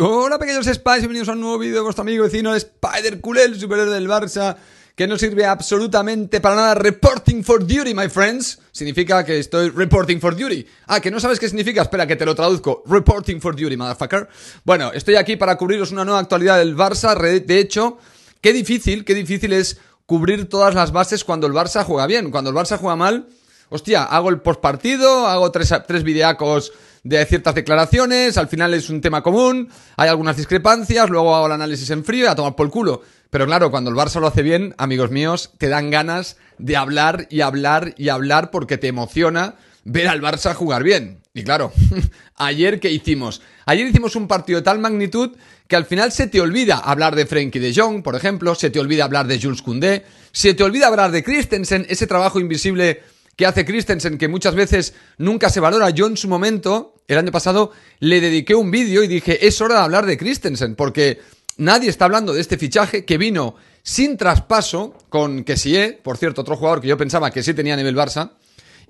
Hola pequeños Spies, bienvenidos a un nuevo vídeo de vuestro amigo vecino Spider Culel, el superhéroe del Barça, que no sirve absolutamente para nada. Reporting for duty, my friends. Significa que estoy reporting for duty. Ah, que no sabes qué significa, espera que te lo traduzco. Reporting for duty, motherfucker. Bueno, estoy aquí para cubriros una nueva actualidad del Barça. De hecho, qué difícil, qué difícil es cubrir todas las bases cuando el Barça juega bien. Cuando el Barça juega mal, hostia, hago el postpartido, hago tres, tres videacos de ciertas declaraciones, al final es un tema común, hay algunas discrepancias, luego hago el análisis en frío y a tomar por el culo. Pero claro, cuando el Barça lo hace bien, amigos míos, te dan ganas de hablar y hablar y hablar porque te emociona ver al Barça jugar bien. Y claro, ayer que hicimos? Ayer hicimos un partido de tal magnitud que al final se te olvida hablar de Frenkie de Jong, por ejemplo, se te olvida hablar de Jules Koundé, se te olvida hablar de Christensen, ese trabajo invisible que hace Christensen que muchas veces nunca se valora. Yo en su momento el año pasado le dediqué un vídeo y dije, es hora de hablar de Christensen, porque nadie está hablando de este fichaje que vino sin traspaso con Kessie, ¿eh? por cierto, otro jugador que yo pensaba que sí tenía nivel Barça.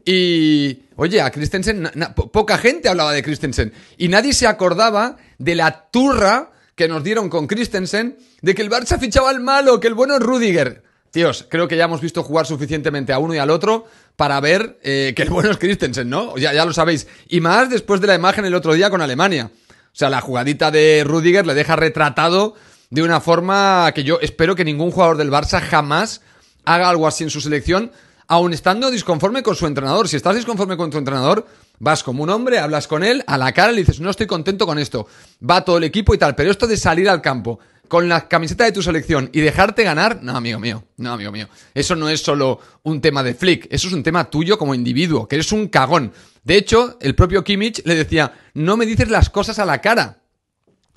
Y, oye, a Christensen, poca gente hablaba de Christensen. Y nadie se acordaba de la turra que nos dieron con Christensen, de que el Barça fichaba al malo, que el bueno es Rudiger tíos, creo que ya hemos visto jugar suficientemente a uno y al otro para ver eh, que el bueno es Christensen, ¿no? Ya, ya lo sabéis. Y más después de la imagen el otro día con Alemania. O sea, la jugadita de Rudiger le deja retratado de una forma que yo espero que ningún jugador del Barça jamás haga algo así en su selección, aun estando disconforme con su entrenador. Si estás disconforme con tu entrenador, vas como un hombre, hablas con él, a la cara le dices, no estoy contento con esto, va todo el equipo y tal, pero esto de salir al campo con la camiseta de tu selección y dejarte ganar, no, amigo mío, no, amigo mío. Eso no es solo un tema de Flick, eso es un tema tuyo como individuo, que eres un cagón. De hecho, el propio Kimmich le decía, no me dices las cosas a la cara.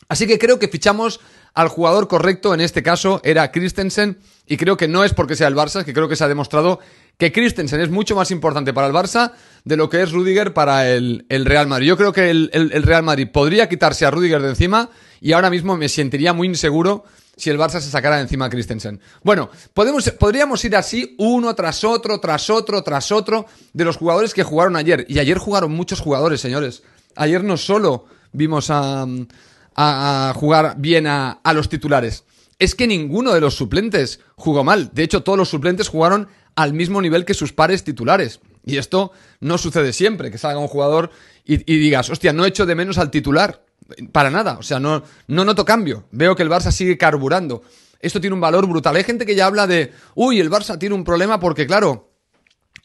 Así que creo que fichamos al jugador correcto, en este caso era Christensen, y creo que no es porque sea el Barça, que creo que se ha demostrado que Christensen es mucho más importante para el Barça de lo que es Rudiger para el, Real Madrid. Yo creo que el, el Real Madrid podría quitarse a Rudiger de encima y ahora mismo me sentiría muy inseguro si el Barça se sacara de encima a Christensen. Bueno, podemos, podríamos ir así uno tras otro, tras otro, tras otro de los jugadores que jugaron ayer. Y ayer jugaron muchos jugadores, señores. Ayer no solo vimos a, jugar bien a, los titulares, es que ninguno de los suplentes jugó mal. De hecho, todos los suplentes jugaron al mismo nivel que sus pares titulares. Y esto no sucede siempre, que salga un jugador y, y digas, hostia, no echo de menos al titular para nada. O sea, no, noto cambio. Veo que el Barça sigue carburando. Esto tiene un valor brutal. Hay gente que ya habla de, uy, el Barça tiene un problema porque, claro,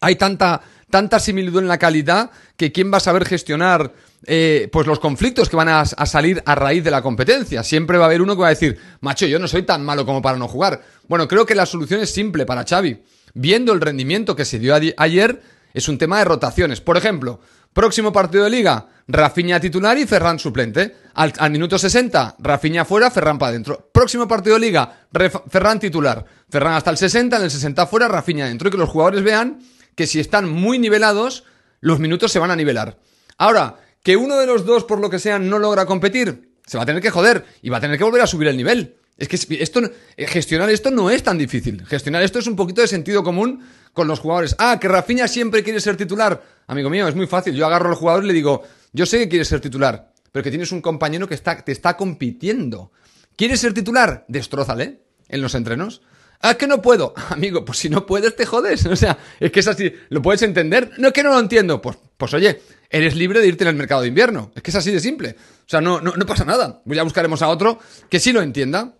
hay tanta, tanta similitud en la calidad que quién va a saber gestionar eh, pues los conflictos que van a, a, salir a raíz de la competencia. Siempre va a haber uno que va a decir, macho, yo no soy tan malo como para no jugar. Bueno, creo que la solución es simple para Xavi. Viendo el rendimiento que se dio ayer, es un tema de rotaciones. Por ejemplo, Próximo partido de liga, Rafinha titular y Ferran suplente. Al, minuto 60, Rafinha fuera, Ferran para adentro. Próximo partido de liga, Ferran titular. Ferran hasta el 60, en el 60 fuera, Rafinha adentro. Y que los jugadores vean que si están muy nivelados, los minutos se van a nivelar. Ahora, que uno de los dos, por lo que sea, no logra competir, se va a tener que joder y va a tener que volver a subir el nivel. Es que esto, eh, gestionar esto no es tan difícil. Gestionar esto es un poquito de sentido común con los jugadores. Ah, que Rafinha siempre quiere ser titular. Amigo mío, es muy fácil. Yo agarro al jugador y le digo, yo sé que quieres ser titular, pero que tienes un compañero que te está compitiendo. ¿Quieres ser titular? Destrózale en los entrenos. Ah, que no puedo. Amigo, pues si no puedes, te jodes. O sea, es que es así. ¿Lo puedes entender? No, es que no lo entiendo. Pues, pues oye, eres libre de irte en el mercado de invierno. Es que es así de simple. O sea, no, no, pasa nada. Ya buscaremos a otro que sí lo entienda.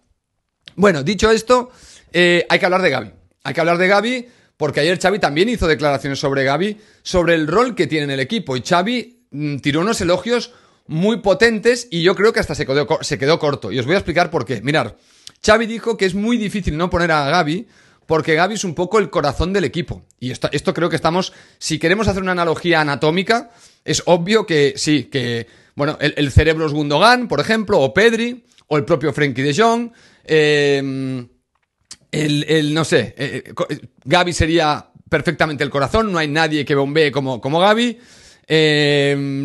Bueno, dicho esto, eh, hay que hablar de Gaby. Hay que hablar de Gaby porque ayer Xavi también hizo declaraciones sobre Gaby, sobre el rol que tiene en el equipo. Y Xavi mm, tiró unos elogios muy potentes y yo creo que hasta se quedó, corto. Y os voy a explicar por qué. Mirar, Xavi dijo que es muy difícil no poner a Gaby porque Gaby es un poco el corazón del equipo. Y esto, esto, creo que estamos, si queremos hacer una analogía anatómica, es obvio que sí, que, bueno, el, el cerebro es Gundogan, por ejemplo, o Pedri, el propio Frankie de Jong. Em, el, no sé, eh, eh, eh, Gaby sería perfectamente el corazón, no hay nadie que bombee como, como Gaby. Em,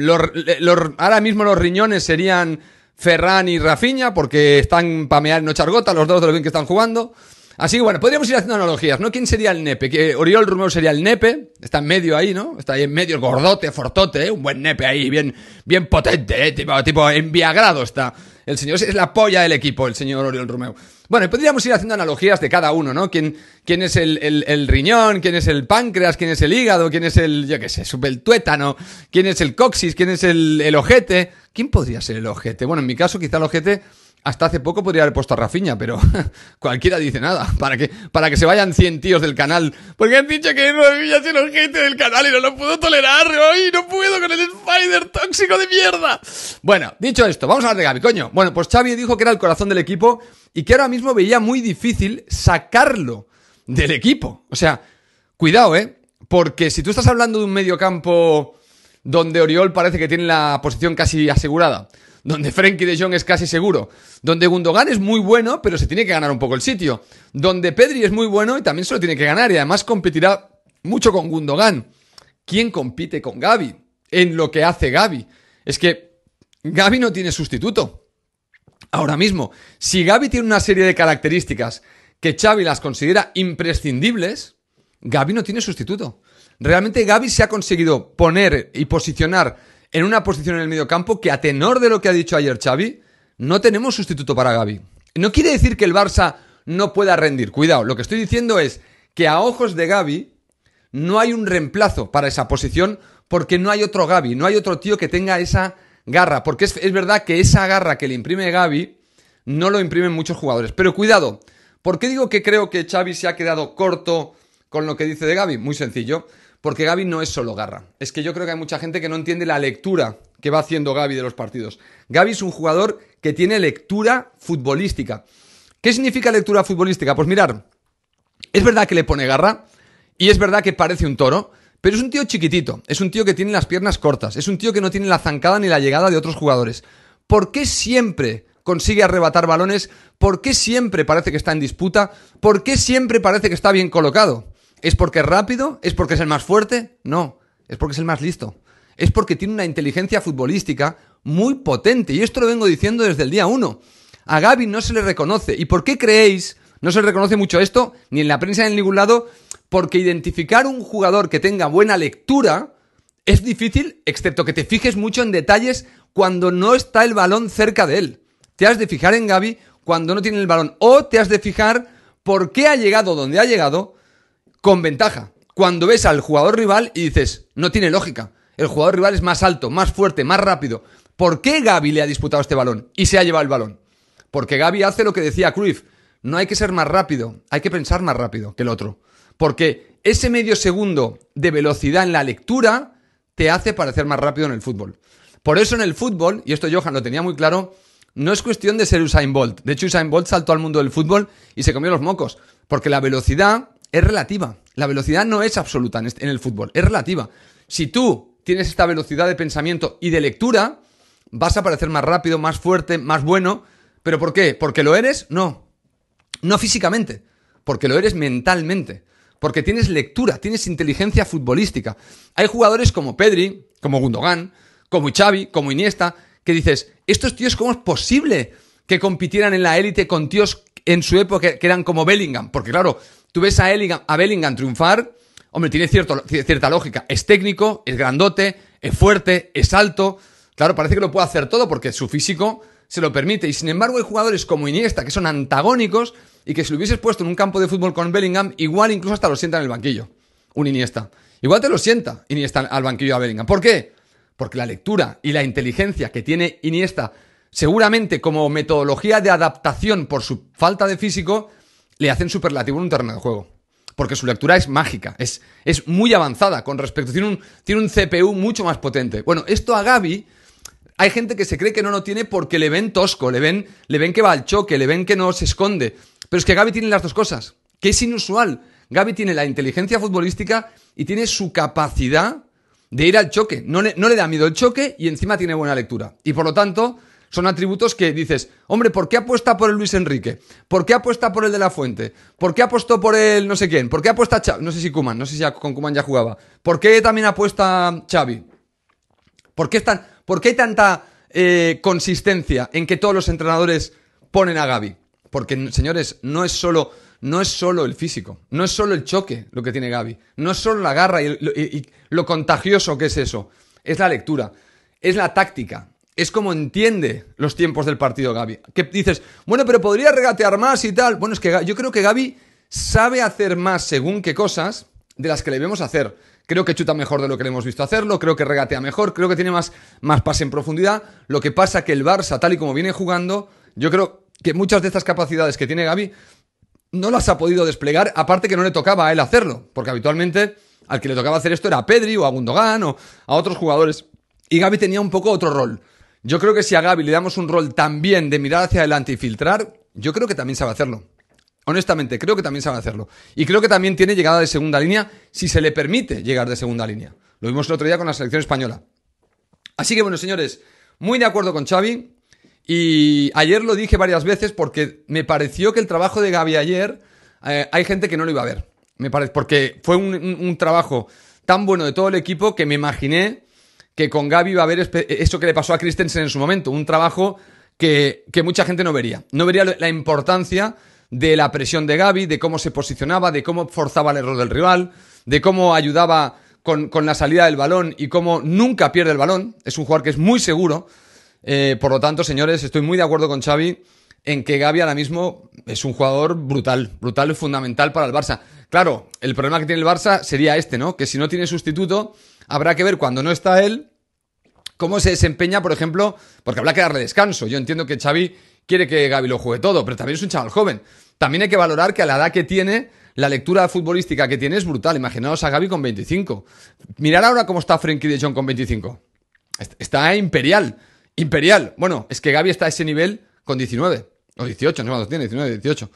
ahora mismo los riñones serían Ferran y Rafinha, porque están pameando no chargota, los dos de los bien que están jugando. Así que bueno, podríamos ir haciendo analogías, ¿no? ¿Quién sería el nepe? Que Oriol Romeo sería el nepe, está en medio ahí, ¿no? Está ahí en medio, gordote, fortote, un buen nepe ahí, bien, bien potente, tipo, tipo enviagrado está el señor es la polla del equipo, el señor Oriol Romeo. Bueno, podríamos ir haciendo analogías de cada uno, ¿no? ¿Quién, quién es el, el, riñón? ¿Quién es el páncreas? ¿Quién es el hígado? ¿Quién es el, yo qué sé, el tuétano? ¿Quién es el coxis? ¿Quién es el, el ojete? ¿Quién podría ser el ojete? Bueno, en mi caso quizá el ojete hasta hace poco podría haber puesto a Rafiña, pero cualquiera dice nada. Para que, para que se vayan 100 tíos del canal. Porque han dicho que Rafiña es el gente del canal y no lo puedo tolerar. ¡Ay, no puedo con el Spider tóxico de mierda! Bueno, dicho esto, vamos a hablar de Gaby, coño. Bueno, pues Xavi dijo que era el corazón del equipo y que ahora mismo veía muy difícil sacarlo del equipo. O sea, cuidado, ¿eh? Porque si tú estás hablando de un mediocampo donde Oriol parece que tiene la posición casi asegurada donde Frenkie de Jong es casi seguro, donde Gundogan es muy bueno, pero se tiene que ganar un poco el sitio, donde Pedri es muy bueno y también se lo tiene que ganar y además competirá mucho con Gundogan. ¿Quién compite con Gaby? En lo que hace Gaby. Es que Gaby no tiene sustituto. Ahora mismo, si Gaby tiene una serie de características que Xavi las considera imprescindibles, Gaby no tiene sustituto. Realmente Gaby se ha conseguido poner y posicionar en una posición en el campo que a tenor de lo que ha dicho ayer Xavi, no tenemos sustituto para Gaby. No quiere decir que el Barça no pueda rendir. Cuidado, lo que estoy diciendo es que a ojos de Gaby no hay un reemplazo para esa posición porque no hay otro Gaby, no hay otro tío que tenga esa garra. Porque es, es verdad que esa garra que le imprime Gaby no lo imprimen muchos jugadores. Pero cuidado, ¿por qué digo que creo que Xavi se ha quedado corto con lo que dice de Gaby? Muy sencillo. Porque Gaby no es solo garra. Es que yo creo que hay mucha gente que no entiende la lectura que va haciendo Gaby de los partidos. Gaby es un jugador que tiene lectura futbolística. ¿Qué significa lectura futbolística? Pues mirar, es verdad que le pone garra y es verdad que parece un toro, pero es un tío chiquitito, es un tío que tiene las piernas cortas, es un tío que no tiene la zancada ni la llegada de otros jugadores. ¿Por qué siempre consigue arrebatar balones? ¿Por qué siempre parece que está en disputa? ¿Por qué siempre parece que está bien colocado? ¿Es porque es rápido? ¿Es porque es el más fuerte? No, es porque es el más listo. Es porque tiene una inteligencia futbolística muy potente. Y esto lo vengo diciendo desde el día uno A Gaby no se le reconoce. ¿Y por qué creéis? No se le reconoce mucho esto, ni en la prensa ni en ningún lado, porque identificar un jugador que tenga buena lectura es difícil, excepto que te fijes mucho en detalles cuando no está el balón cerca de él. Te has de fijar en Gaby cuando no tiene el balón. O te has de fijar por qué ha llegado donde ha llegado con ventaja. Cuando ves al jugador rival y dices, no tiene lógica. El jugador rival es más alto, más fuerte, más rápido. ¿Por qué Gaby le ha disputado este balón y se ha llevado el balón? Porque Gaby hace lo que decía Cruyff. No hay que ser más rápido, hay que pensar más rápido que el otro. Porque ese medio segundo de velocidad en la lectura te hace parecer más rápido en el fútbol. Por eso en el fútbol, y esto Johan lo tenía muy claro, no es cuestión de ser Usain Bolt. De hecho, Usain Bolt saltó al mundo del fútbol y se comió los mocos. Porque la velocidad es relativa. La velocidad no es absoluta en, el fútbol, es relativa. Si tú tienes esta velocidad de pensamiento y de lectura, vas a parecer más rápido, más fuerte, más bueno. ¿Pero por qué? ¿Porque lo eres? No. No físicamente, porque lo eres mentalmente. Porque tienes lectura, tienes inteligencia futbolística. Hay jugadores como Pedri, como Gundogan, como Xavi, como Iniesta, que dices, estos tíos, ¿cómo es posible que compitieran en la élite con tíos en su época que eran como Bellingham? Porque claro, Tú ves a, Bellingham triunfar, hombre, tiene cierto, cierta lógica. Es técnico, es grandote, es fuerte, es alto. Claro, parece que lo puede hacer todo porque su físico se lo permite. Y sin embargo hay jugadores como Iniesta que son antagónicos y que si lo hubieses puesto en un campo de fútbol con Bellingham, igual incluso hasta lo sienta en el banquillo. Un Iniesta. Igual te lo sienta Iniesta al banquillo a Bellingham. ¿Por qué? Porque la lectura y la inteligencia que tiene Iniesta, seguramente como metodología de adaptación por su falta de físico, le hacen superlativo en un terreno de juego. Porque su lectura es mágica, es, es muy avanzada con respecto. Tiene un, tiene un CPU mucho más potente. Bueno, esto a Gaby hay gente que se cree que no lo tiene porque le ven tosco, le ven, le ven que va al choque, le ven que no se esconde. Pero es que Gaby tiene las dos cosas, que es inusual. Gaby tiene la inteligencia futbolística y tiene su capacidad de ir al choque. No no le da miedo el choque y encima tiene buena lectura. Y por lo tanto, son atributos que dices, hombre, ¿por qué apuesta por el Luis Enrique? ¿Por qué apuesta por el de la Fuente? ¿Por qué apostó por el no sé quién? ¿Por qué apuesta Xavi? No sé si Kuman, no sé si con Kuman ya jugaba. ¿Por qué también apuesta Xavi? ¿Por qué, hay tanta eh, consistencia en que todos los entrenadores ponen a Gaby? Porque, señores, no es solo no es solo el físico, no es solo el choque lo que tiene Gaby, no es solo la garra y lo contagioso que es eso, es la lectura, es la táctica, es como entiende los tiempos del partido Gaby. Que dices, bueno, pero podría regatear más y tal. Bueno, es que yo creo que Gaby sabe hacer más según qué cosas de las que le vemos hacer. Creo que chuta mejor de lo que le hemos visto hacerlo, creo que regatea mejor, creo que tiene más, más pase en profundidad. Lo que pasa que el Barça, tal y como viene jugando, yo creo que muchas de estas capacidades que tiene Gaby no las ha podido desplegar, aparte que no le tocaba a él hacerlo, porque habitualmente al que le tocaba hacer esto era a Pedri o a Gundogan o a otros jugadores. Y Gaby tenía un poco otro rol. Yo creo que si a Gaby le damos un rol también de mirar hacia adelante y filtrar, yo creo que también sabe hacerlo. Honestamente, creo que también sabe hacerlo. Y creo que también tiene llegada de segunda línea si se le permite llegar de segunda línea. Lo vimos el otro día con la selección española. Así que bueno, señores, muy de acuerdo con Xavi. Y ayer lo dije varias veces porque me pareció que el trabajo de Gaby ayer eh, hay gente que no lo iba a ver. Me parece, porque fue un trabajo tan bueno de todo el equipo que me imaginé que con Gaby va a haber eso que le pasó a Christensen en su momento, un trabajo que, mucha gente no vería. No vería la importancia de la presión de Gaby, de cómo se posicionaba, de cómo forzaba el error del rival, de cómo ayudaba con, la salida del balón y cómo nunca pierde el balón. Es un jugador que es muy seguro. Eh, por lo tanto, señores, estoy muy de acuerdo con Xavi en que Gaby ahora mismo es un jugador brutal, brutal y fundamental para el Barça. Claro, el problema que tiene el Barça sería este, ¿no? Que si no tiene sustituto, habrá que ver cuando no está él cómo se desempeña, por ejemplo, porque habrá que darle descanso. Yo entiendo que Xavi quiere que Gaby lo juegue todo, pero también es un chaval joven. También hay que valorar que a la edad que tiene, la lectura futbolística que tiene es brutal. Imaginaos a Gaby con 25. Mirad ahora cómo está Frenkie de Jong con 25. Está imperial. Imperial. Bueno, es que Gaby está a ese nivel con 19. O 18, no sé cuántos tiene, 19, 18.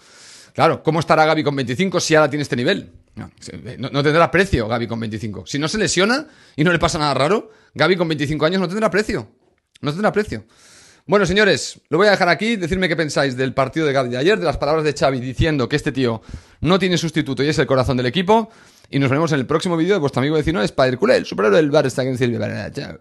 Claro, ¿cómo estará Gaby con 25 si ahora tiene este nivel? Eh, no, tendrá precio Gaby con 25. Si no se lesiona y no le pasa nada raro, Gaby con 25 años no tendrá precio. No tendrá precio. Bueno, señores, lo voy a dejar aquí. Decirme qué pensáis del partido de Gaby de ayer, de las palabras de Xavi diciendo que este tío no tiene sustituto y es el corazón del equipo. Y nos veremos en el próximo vídeo de vuestro amigo vecino, Spider Culé, el superhéroe del bar está en Silvia.